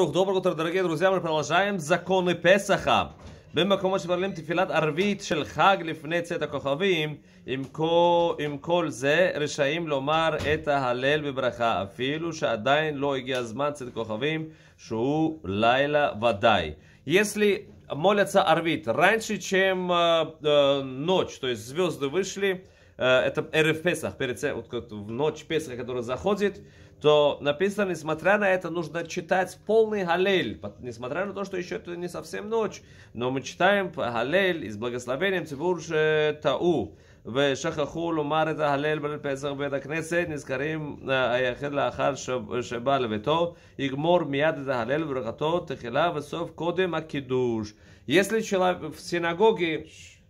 Доброе утро, дорогие друзья! Мы продолжаем законы Песаха. במקומות שמעלים תפילת ערבית של חג לפני צאת הכוכבים, עם כל, עם כל זה רשאים לומר את ההלל בברכה, אפילו שעדיין לא הגיע זמן צאת כוכבים, שהוא לילה ודאי. Если молятся ערבית раньше, чем אה, э, ночь, то есть звезды вышли, Э, это Эрев Песах, перед, вот как в ночь Песаха, которая заходит, то написано, несмотря на это, нужно читать полный Галель, несмотря на то, что еще это не совсем ночь, но мы читаем Галель из благословением Цибур Тау. В לומר את ההלל בליל פסח בבית הכנסת, נזכרים היחיד לאחר שבא לביתו, יגמור מיד את ההלל וברכתו, תחילה וסוף קודם הקידוש. יש לי שאלה, в синагоге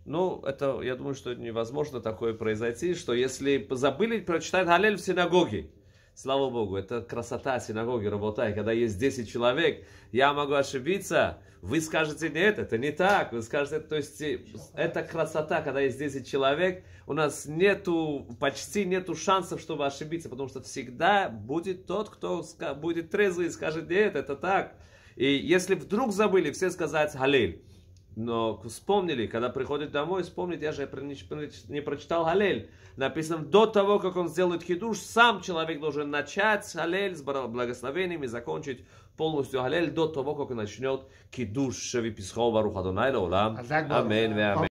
ну, это, я думаю, что невозможно такое произойти, что если забыли прочитать Халель в синагоге, слава Богу, это красота синагоги, работай, когда есть 10 человек, я могу ошибиться, вы скажете, нет, это не так, вы скажете, то есть э, это красота, когда есть 10 человек, у нас нету, почти нету шансов, чтобы ошибиться, потому что всегда будет тот, кто будет трезвый и скажет, нет, это так. И если вдруг забыли, все сказать Халель. Но вспомнили, когда приходит домой, вспомнит, я же не прочитал Галель. Написано, до того, как он сделает хидуш, сам человек должен начать Галель с благословением и закончить полностью Галель до того, как он начнет кидуш Шеви Писхова Рухадонайла Улам. Амин, амин.